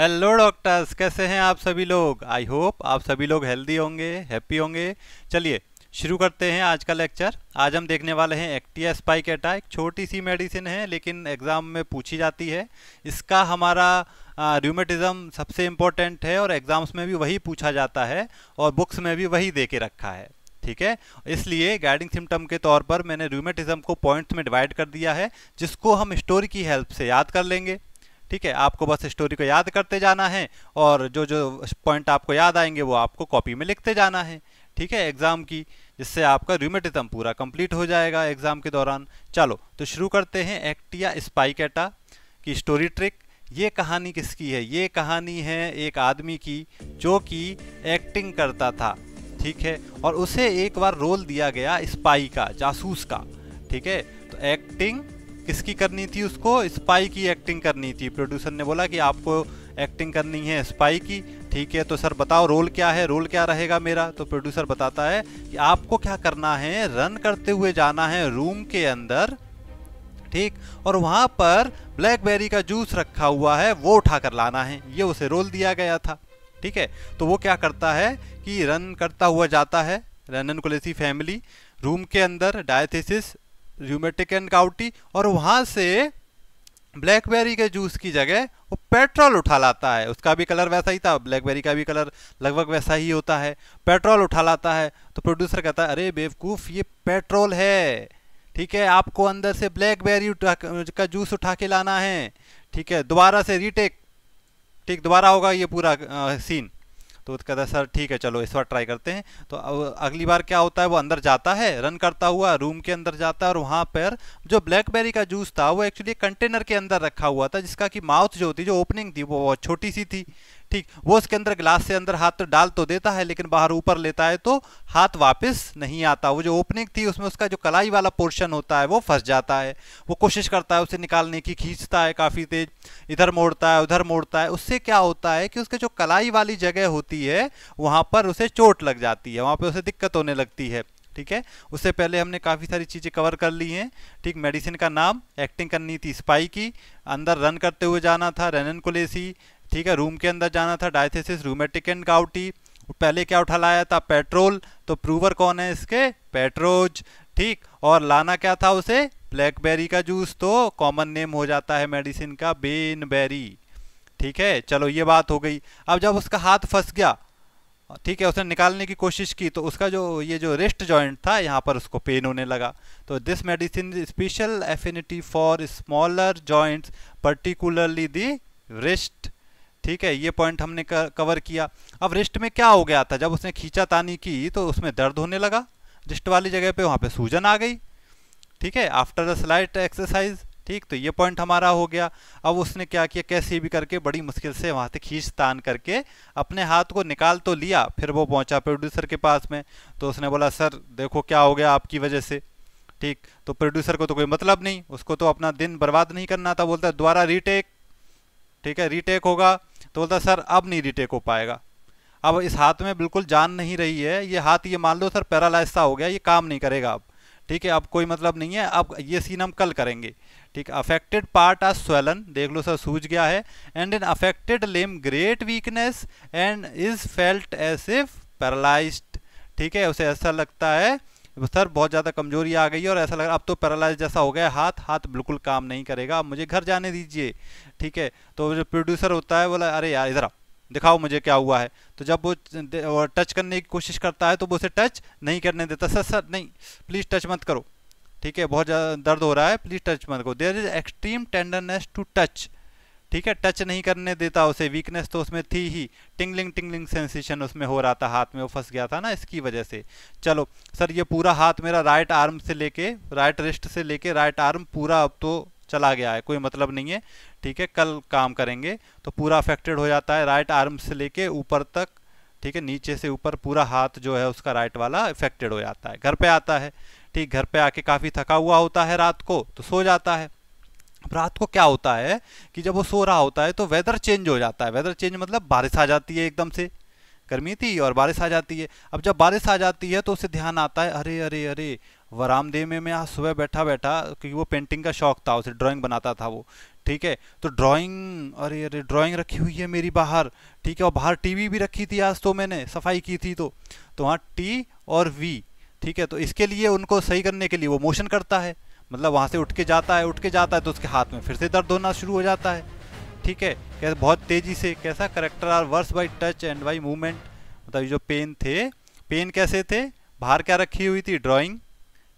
hello doctors कैसे हैं आप सभी लोग आई होप आप सभी लोग हेल्दी होंगे हैप्पी होंगे चलिए शुरू करते हैं आज का लेक्चर आज हम देखने वाले हैं एक्टिया स्पाइक अटैक छोटी सी मेडिसिन है लेकिन एग्ज़ाम में पूछी जाती है इसका हमारा र्यूमेटिज़म सबसे इम्पोर्टेंट है और एग्ज़ाम्स में भी वही पूछा जाता है और बुक्स में भी वही दे के रखा है ठीक है इसलिए गाइडिंग सिम्टम के तौर पर मैंने र्यूमेटिज़म को पॉइंट्स में डिवाइड कर दिया है जिसको हम स्टोरी की हेल्प से याद कर लेंगे ठीक है आपको बस स्टोरी को याद करते जाना है और जो जो पॉइंट आपको याद आएंगे वो आपको कॉपी में लिखते जाना है ठीक है एग्ज़ाम की जिससे आपका रिमेटिज्म पूरा कंप्लीट हो जाएगा एग्ज़ाम के दौरान चलो तो शुरू करते हैं एक्टिया स्पाइकेटा की स्टोरी ट्रिक ये कहानी किसकी है ये कहानी है एक आदमी की जो कि एक्टिंग करता था ठीक है और उसे एक बार रोल दिया गया स्पाई का जासूस का ठीक है तो एक्टिंग किसकी करनी थी उसको स्पाई की एक्टिंग करनी थी प्रोड्यूसर ने बोला कि आपको एक्टिंग करनी है स्पाई की ठीक है तो सर बताओ रोल क्या है रोल क्या रहेगा मेरा तो प्रोड्यूसर बताता है कि आपको क्या करना है रन करते हुए जाना है रूम के अंदर ठीक और वहाँ पर ब्लैकबेरी का जूस रखा हुआ है वो उठा कर लाना है ये उसे रोल दिया गया था ठीक है तो वो क्या करता है कि रन करता हुआ जाता है रनन कुलेसी फैमिली रूम के अंदर डायथिस रूमेटिक एंड काउटी और वहाँ से ब्लैकबेरी के जूस की जगह वो पेट्रोल उठा लाता है उसका भी कलर वैसा ही था ब्लैकबेरी का भी कलर लगभग वैसा ही होता है पेट्रोल उठा लाता है तो प्रोड्यूसर कहता है अरे बेवकूफ़ ये पेट्रोल है ठीक है आपको अंदर से ब्लैकबेरी का जूस उठा के लाना है ठीक है दोबारा से रीटेक ठीक दोबारा होगा ये पूरा आ, सीन तो कहता है सर ठीक है चलो इस बार ट्राई करते हैं तो अगली बार क्या होता है वो अंदर जाता है रन करता हुआ रूम के अंदर जाता है और वहाँ पर जो ब्लैकबेरी का जूस था वो एक्चुअली कंटेनर के अंदर रखा हुआ था जिसका कि माउथ जो होती जो ओपनिंग थी वो बहुत छोटी सी थी ठीक वो उसके अंदर ग्लास से अंदर हाथ तो डाल तो देता है लेकिन बाहर ऊपर लेता है तो हाथ वापस नहीं आता वो जो ओपनिंग थी उसमें उसका जो कलाई वाला पोर्शन होता है वो फंस जाता है वो कोशिश करता है उसे निकालने की खींचता है काफ़ी तेज इधर मोड़ता है उधर मोड़ता है उससे क्या होता है कि उसके जो कलाई वाली जगह होती है वहाँ पर उसे चोट लग जाती है वहाँ पर उसे दिक्कत होने लगती है ठीक है उससे पहले हमने काफ़ी सारी चीज़ें कवर कर ली हैं ठीक मेडिसिन का नाम एक्टिंग करनी थी स्पाई की अंदर रन करते हुए जाना था रेनन कुलेसी ठीक है रूम के अंदर जाना था डायथेसिस रूमेटिक एंड गाउटी पहले क्या उठा लाया था पेट्रोल तो प्रूवर कौन है इसके पेट्रोज ठीक और लाना क्या था उसे ब्लैकबेरी का जूस तो कॉमन नेम हो जाता है मेडिसिन का बेनबेरी ठीक है चलो ये बात हो गई अब जब उसका हाथ फंस गया ठीक है उसने निकालने की कोशिश की तो उसका जो ये जो रिस्ट जॉइंट था यहाँ पर उसको पेन होने लगा तो this medicine special affinity for smaller joints particularly the wrist ठीक है ये पॉइंट हमने कवर किया अब रिस्ट में क्या हो गया था जब उसने खींचा तानी की तो उसमें दर्द होने लगा रिस्ट वाली जगह पे वहाँ पे सूजन आ गई ठीक है आफ्टर द स्लाइट एक्सरसाइज ठीक तो ये पॉइंट हमारा हो गया अब उसने क्या किया कैसे भी करके बड़ी मुश्किल से वहाँ से खींच तान करके अपने हाथ को निकाल तो लिया फिर वो पहुँचा प्रोड्यूसर के पास में तो उसने बोला सर देखो क्या हो गया आपकी वजह से ठीक तो प्रोड्यूसर को तो कोई मतलब नहीं उसको तो अपना दिन बर्बाद नहीं करना था बोलता दोबारा रीटेक ठीक है रीटेक होगा तो बोलता सर अब नहीं रीटेक हो पाएगा अब इस हाथ में बिल्कुल जान नहीं रही है ये हाथ ये मान लो सर पैरालाइज सा हो गया ये काम नहीं करेगा अब ठीक है अब कोई मतलब नहीं है अब ये सीन हम कल करेंगे ठीक है अफेक्टेड पार्ट आज स्वेलन देख लो सर सूझ गया है and in affected limb great weakness and is felt as if paralyse ठीक है उसे ऐसा लगता है सर बहुत ज़्यादा कमजोरी आ गई है और ऐसा लग रहा अब तो पैरालाइज जैसा हो गया हाथ हाथ बिल्कुल काम नहीं करेगा मुझे घर जाने दीजिए ठीक है तो जो प्रोड्यूसर होता है बोला अरे यार इधर आओ दिखाओ मुझे क्या हुआ है तो जब वो टच करने की कोशिश करता है तो वो उसे टच नहीं करने देता सर सर नहीं प्लीज़ टच मत करो ठीक है बहुत ज़्यादा दर्द हो रहा है प्लीज़ टच मत करो there is extreme tenderness to touch ठीक है टच नहीं करने देता उसे वीकनेस तो उसमें थी ही टिंगलिंग टिंगलिंग सेंसेशन उसमें हो रहा था हाथ में वो फंस गया था ना इसकी वजह से चलो सर ये पूरा हाथ मेरा राइट आर्म से लेके राइट रिस्ट से लेके राइट आर्म पूरा अब तो चला गया है कोई मतलब नहीं है ठीक है कल काम करेंगे तो पूरा अफेक्टेड हो जाता है राइट आर्म से लेके ऊपर तक ठीक है नीचे से ऊपर पूरा हाथ जो है उसका राइट वाला अफेक्टेड हो जाता है घर पे आता है ठीक घर पे आके काफ़ी थका हुआ होता है रात को तो सो जाता है रात को क्या होता है कि जब वो सो रहा होता है तो वेदर चेंज हो जाता है वेदर चेंज मतलब बारिश आ जाती है एकदम से गर्मी थी और बारिश आ जाती है अब जब बारिश आ जाती है तो उसे ध्यान आता है अरे अरे अरे वरामदेव में मैं आज सुबह बैठा बैठा क्योंकि वो पेंटिंग का शौक था उसे ड्राइंग बनाता था वो ठीक है तो ड्राइंग अरे अरे ड्राइंग रखी हुई है मेरी बाहर ठीक है और बाहर टीवी भी रखी थी आज तो मैंने सफाई की थी तो तो वहाँ टी और वी ठीक है तो इसके लिए उनको सही करने के लिए वो मोशन करता है मतलब वहाँ से उठ के जाता है उठ के जाता है तो उसके हाथ में फिर से दर्द होना शुरू हो जाता है ठीक है कैसे बहुत तेज़ी से कैसा character are worse by touch and by movement मतलब जो पेन थे पेन कैसे थे बाहर क्या रखी हुई थी ड्राइंग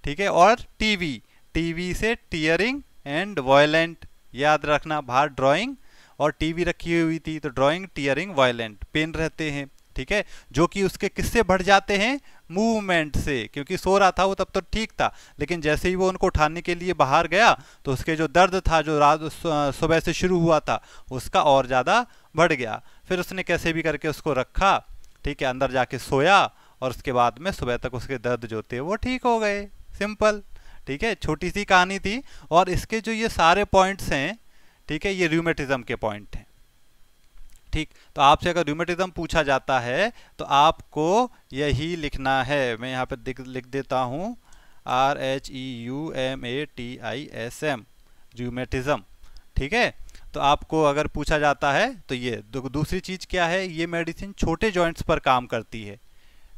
ठीक है और टीवी टीवी से टीयरिंग एंड वायलेंट याद रखना बाहर ड्राइंग और टीवी रखी हुई थी तो ड्राइंग टीयरिंग वायलेंट पेन रहते हैं ठीक है जो कि उसके किससे बढ़ जाते हैं मूवमेंट से क्योंकि सो रहा था वो तब तो ठीक था लेकिन जैसे ही वो उनको उठाने के लिए बाहर गया तो उसके जो दर्द था जो रात सुबह से शुरू हुआ था उसका और ज़्यादा बढ़ गया फिर उसने कैसे भी करके उसको रखा ठीक है अंदर जाके सोया और उसके बाद में सुबह तक उसके दर्द जो थे वो ठीक हो गए सिंपल ठीक है छोटी सी कहानी थी और इसके जो ये सारे पॉइंट्स हैं ठीक है ये र्यूमेटिज़म के पॉइंट हैं ठीक तो आपसे अगर रूमेटिज्म पूछा जाता है तो आपको यही लिखना है मैं यहाँ पे लिख देता हूँ R H E U M A T I S M rheumatism ठीक है तो आपको अगर पूछा जाता है तो ये दूसरी चीज़ क्या है ये मेडिसिन छोटे जॉइंट्स पर काम करती है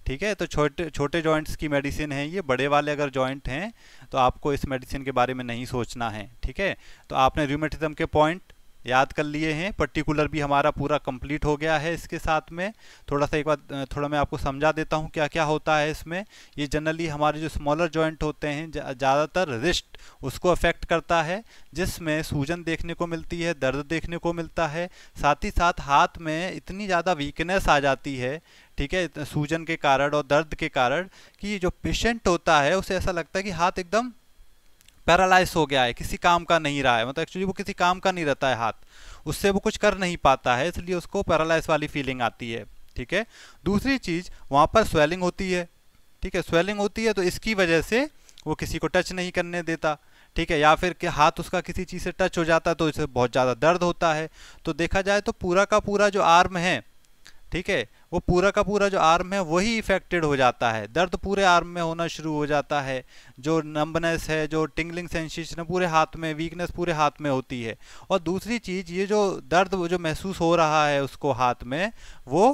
ठीक है तो छोटे छोटे जॉइंट्स की मेडिसिन है ये बड़े वाले अगर जॉइंट हैं तो आपको इस मेडिसिन के बारे में नहीं सोचना है ठीक है तो आपने रूमेटिज्म के पॉइंट याद कर लिए हैं पर्टिकुलर भी हमारा पूरा कंप्लीट हो गया है इसके साथ में थोड़ा सा एक बार थोड़ा मैं आपको समझा देता हूँ क्या क्या होता है इसमें ये जनरली हमारे जो स्मॉलर जॉइंट होते हैं ज़्यादातर रिस्ट उसको अफेक्ट करता है जिसमें सूजन देखने को मिलती है दर्द देखने को मिलता है साथ ही साथ हाथ में इतनी ज़्यादा वीकनेस आ जाती है ठीक है सूजन के कारण और दर्द के कारण कि जो पेशेंट होता है उसे ऐसा लगता है कि हाथ एकदम पैरालाइज हो गया है किसी काम का नहीं रहा है मतलब एक्चुअली वो किसी काम का नहीं रहता है हाथ उससे वो कुछ कर नहीं पाता है इसलिए उसको पैरालाइज वाली फीलिंग आती है ठीक है दूसरी चीज़ वहाँ पर स्वेलिंग होती है ठीक है स्वेलिंग होती है तो इसकी वजह से वो किसी को टच नहीं करने देता ठीक है या फिर कि हाथ उसका किसी चीज़ से टच हो जाता है तो इसे बहुत ज़्यादा दर्द होता है तो देखा जाए तो पूरा का पूरा जो आर्म है ठीक है वो पूरा का पूरा जो आर्म है वही इफेक्टेड हो जाता है दर्द पूरे आर्म में होना शुरू हो जाता है जो नंबनेस है जो टिंगलिंग सेंसेशन है पूरे हाथ में वीकनेस पूरे हाथ में होती है और दूसरी चीज़ ये जो दर्द जो महसूस हो रहा है उसको हाथ में वो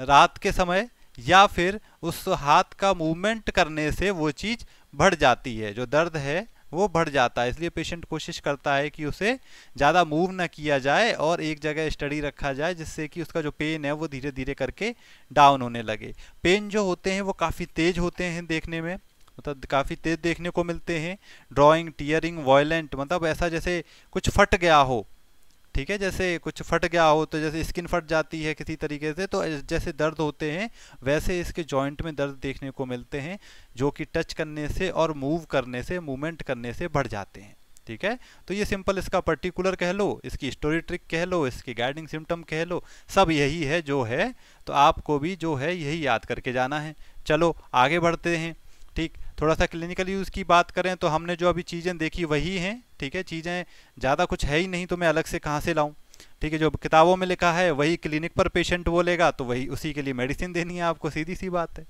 रात के समय या फिर उस हाथ का मूवमेंट करने से वो चीज़ बढ़ जाती है जो दर्द है वो बढ़ जाता है इसलिए पेशेंट कोशिश करता है कि उसे ज़्यादा मूव ना किया जाए और एक जगह स्टडी रखा जाए जिससे कि उसका जो पेन है वो धीरे धीरे करके डाउन होने लगे पेन जो होते हैं वो काफ़ी तेज़ होते हैं देखने में मतलब काफ़ी तेज़ देखने को मिलते हैं ड्राइंग टीयरिंग वॉयलेंट मतलब ऐसा जैसे कुछ फट गया हो ठीक है जैसे कुछ फट गया हो तो जैसे स्किन फट जाती है किसी तरीके से तो जैसे दर्द होते हैं वैसे इसके जॉइंट में दर्द देखने को मिलते हैं जो कि टच करने से और मूव करने से मूवमेंट करने से बढ़ जाते हैं ठीक है तो ये सिंपल इसका पर्टिकुलर कह लो इसकी स्टोरी ट्रिक कह लो इसकी गाइडिंग सिम्टम कह लो सब यही है जो है तो आपको भी जो है यही याद करके जाना है चलो आगे बढ़ते हैं ठीक थोड़ा सा क्लिनिकल यूज़ की बात करें तो हमने जो अभी चीज़ें देखी वही हैं ठीक है चीज़ें ज़्यादा कुछ है ही नहीं तो मैं अलग से कहाँ से लाऊँ ठीक है जो किताबों में लिखा है वही क्लिनिक पर पेशेंट वो लेगा तो वही उसी के लिए मेडिसिन देनी है आपको सीधी सी बात है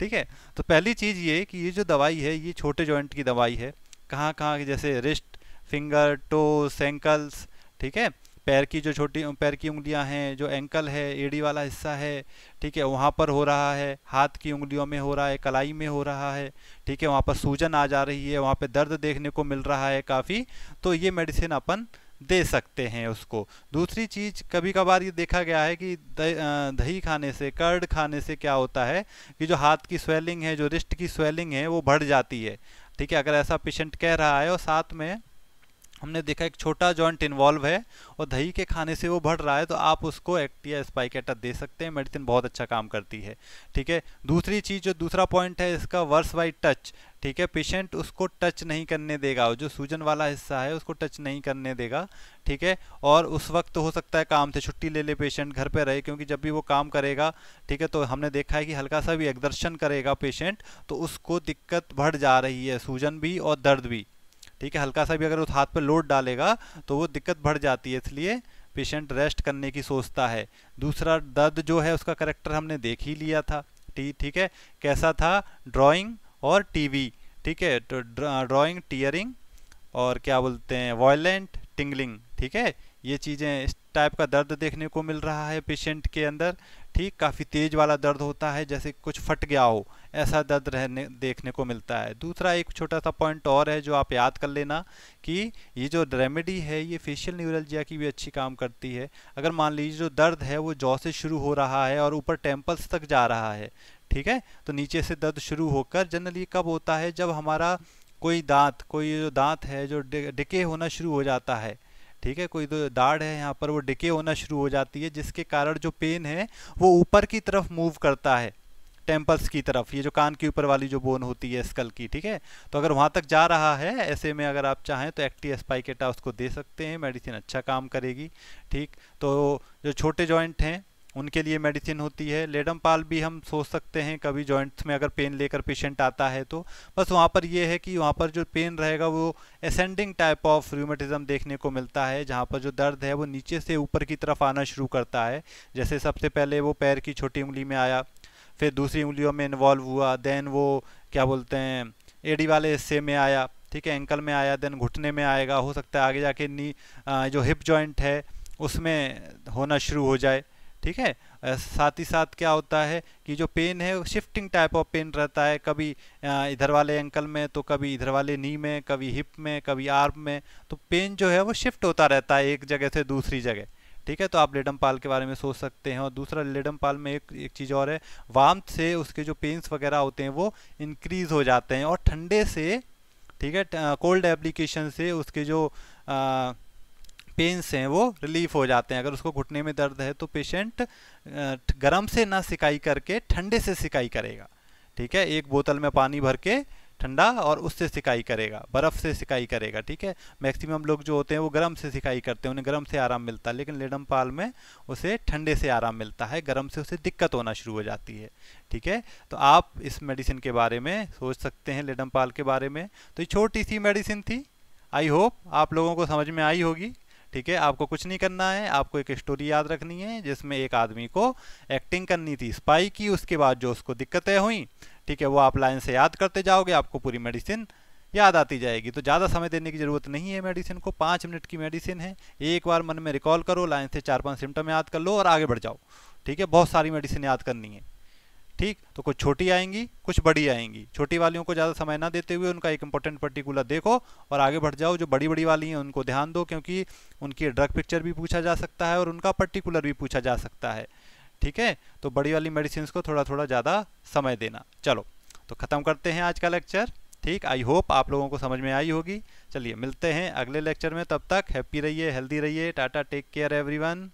ठीक है तो पहली चीज़ ये कि ये जो दवाई है ये छोटे जॉइंट की दवाई है कहाँ कहाँ जैसे रिस्ट फिंगर टो एंकल्स ठीक है पैर की जो छोटी पैर की उंगलियां हैं जो एंकल है एड़ी वाला हिस्सा है ठीक है वहाँ पर हो रहा है हाथ की उंगलियों में हो रहा है कलाई में हो रहा है ठीक है वहाँ पर सूजन आ जा रही है वहाँ पर दर्द देखने को मिल रहा है काफ़ी तो ये मेडिसिन अपन दे सकते हैं उसको दूसरी चीज़ कभी कभार ये देखा गया है कि दही खाने से कर्ड खाने से क्या होता है कि जो हाथ की स्वेलिंग है जो रिस्ट की स्वेलिंग है वो बढ़ जाती है ठीक है अगर ऐसा पेशेंट कह रहा है और साथ में हमने देखा एक छोटा जॉइंट इन्वॉल्व है और दही के खाने से वो बढ़ रहा है तो आप उसको एक्टिया स्पाइकेटा दे सकते हैं मेडिसिन बहुत अच्छा काम करती है ठीक है दूसरी चीज़ जो दूसरा पॉइंट है इसका वर्स वाइज टच ठीक है पेशेंट उसको टच नहीं करने देगा जो सूजन वाला हिस्सा है उसको टच नहीं करने देगा ठीक है और उस वक्त हो सकता है काम से छुट्टी ले ले पेशेंट घर पे रहे क्योंकि जब भी वो काम करेगा ठीक है तो हमने देखा है कि हल्का सा भी एक्दर्शन करेगा पेशेंट तो उसको दिक्कत बढ़ जा रही है सूजन भी और दर्द भी ठीक है हल्का सा भी अगर उस हाथ पर लोड डालेगा तो वो दिक्कत बढ़ जाती है इसलिए पेशेंट रेस्ट करने की सोचता है दूसरा दर्द जो है उसका करेक्टर हमने देख ही लिया था ठीक है कैसा था ड्राइंग और टीवी ठीक है तो ड्राइंग टीयरिंग और क्या बोलते हैं वॉयलेंट टिंगलिंग ठीक है ये चीज़ें इस टाइप का दर्द देखने को मिल रहा है पेशेंट के अंदर ठीक काफ़ी तेज़ वाला दर्द होता है जैसे कुछ फट गया हो ऐसा दर्द रहने देखने को मिलता है दूसरा एक छोटा सा पॉइंट और है जो आप याद कर लेना कि ये जो रेमेडी है ये फेशियल न्यूरलजिया की भी अच्छी काम करती है अगर मान लीजिए जो दर्द है वो जौ से शुरू हो रहा है और ऊपर टेम्पल्स तक जा रहा है ठीक है तो नीचे से दर्द शुरू होकर जनरली कब होता है जब हमारा कोई दांत कोई जो दांत है जो डिके होना शुरू हो जाता है ठीक है कोई तो दाढ़ है यहाँ पर वो डिके होना शुरू हो जाती है जिसके कारण जो पेन है वो ऊपर की तरफ मूव करता है टेम्पल्स की तरफ ये जो कान के ऊपर वाली जो बोन होती है स्कल की ठीक है तो अगर वहाँ तक जा रहा है ऐसे में अगर आप चाहें तो एक्टी एस्पाइकेटा उसको दे सकते हैं मेडिसिन अच्छा काम करेगी ठीक तो जो छोटे जॉइंट हैं उनके लिए मेडिसिन होती है लेडम पाल भी हम सोच सकते हैं कभी जॉइंट्स में अगर पेन लेकर पेशेंट आता है तो बस वहाँ पर यह है कि वहाँ पर जो पेन रहेगा वो एसेंडिंग टाइप ऑफ र्यूमेटिजम देखने को मिलता है जहाँ पर जो दर्द है वो नीचे से ऊपर की तरफ आना शुरू करता है जैसे सबसे पहले वो पैर की छोटी उंगली में आया फिर दूसरी उंगलियों में इन्वॉल्व हुआ देन वो क्या बोलते हैं एडी वाले हिस्से में आया ठीक है एंकल में आया देन घुटने में आएगा हो सकता है आगे जाके नी जो हिप जॉइंट है उसमें होना शुरू हो जाए ठीक है साथ ही साथ क्या होता है कि जो पेन है शिफ्टिंग टाइप ऑफ पेन रहता है कभी इधर वाले एंकल में तो कभी इधर वाले नी में कभी हिप में कभी आर्म में तो पेन जो है वो शिफ्ट होता रहता है एक जगह से दूसरी जगह ठीक है तो आप लेडम पाल के बारे में सोच सकते हैं और दूसरा लेडम पाल में एक एक चीज़ और है वाम से उसके जो पेंस वगैरह होते हैं वो इंक्रीज़ हो जाते हैं और ठंडे से ठीक है कोल्ड एप्लीकेशन से उसके जो पेंस हैं वो रिलीफ हो जाते हैं अगर उसको घुटने में दर्द है तो पेशेंट गर्म से ना सिकाई करके ठंडे से सिकाई करेगा ठीक है एक बोतल में पानी भर के ठंडा और उससे सिकाई करेगा बर्फ़ से सिकाई करेगा ठीक है मैक्सिमम लोग जो होते हैं वो गर्म से सिकाई करते हैं उन्हें गर्म से आराम मिलता है लेकिन लेडम पाल में उसे ठंडे से आराम मिलता है गर्म से उसे दिक्कत होना शुरू हो जाती है ठीक है तो आप इस मेडिसिन के बारे में सोच सकते हैं लेडम पाल के बारे में तो ये छोटी सी मेडिसिन थी आई होप आप लोगों को समझ में आई होगी ठीक है आपको कुछ नहीं करना है आपको एक स्टोरी याद रखनी है जिसमें एक आदमी को एक्टिंग करनी थी स्पाई की उसके बाद जो उसको दिक्कतें हुई ठीक है वो आप लाइन से याद करते जाओगे आपको पूरी मेडिसिन याद आती जाएगी तो ज़्यादा समय देने की ज़रूरत नहीं है मेडिसिन को पाँच मिनट की मेडिसिन है एक बार मन में रिकॉल करो लाइन से चार पाँच सिम्टम याद कर लो और आगे बढ़ जाओ ठीक है बहुत सारी मेडिसिन याद करनी है ठीक तो कुछ छोटी आएंगी कुछ बड़ी आएंगी छोटी वालियों को ज़्यादा समय ना देते हुए उनका एक इंपॉर्टेंट पर्टिकुलर देखो और आगे बढ़ जाओ जो बड़ी बड़ी वाली हैं उनको ध्यान दो क्योंकि उनकी ड्रग पिक्चर भी पूछा जा सकता है और उनका पर्टिकुलर भी पूछा जा सकता है ठीक है तो बड़ी वाली मेडिसिन को थोड़ा थोड़ा ज़्यादा समय देना चलो तो ख़त्म करते हैं आज का लेक्चर ठीक आई होप आप लोगों को समझ में आई होगी चलिए मिलते हैं अगले लेक्चर में तब तक हैप्पी रहिए हेल्दी रहिए टाटा टेक केयर एवरीवन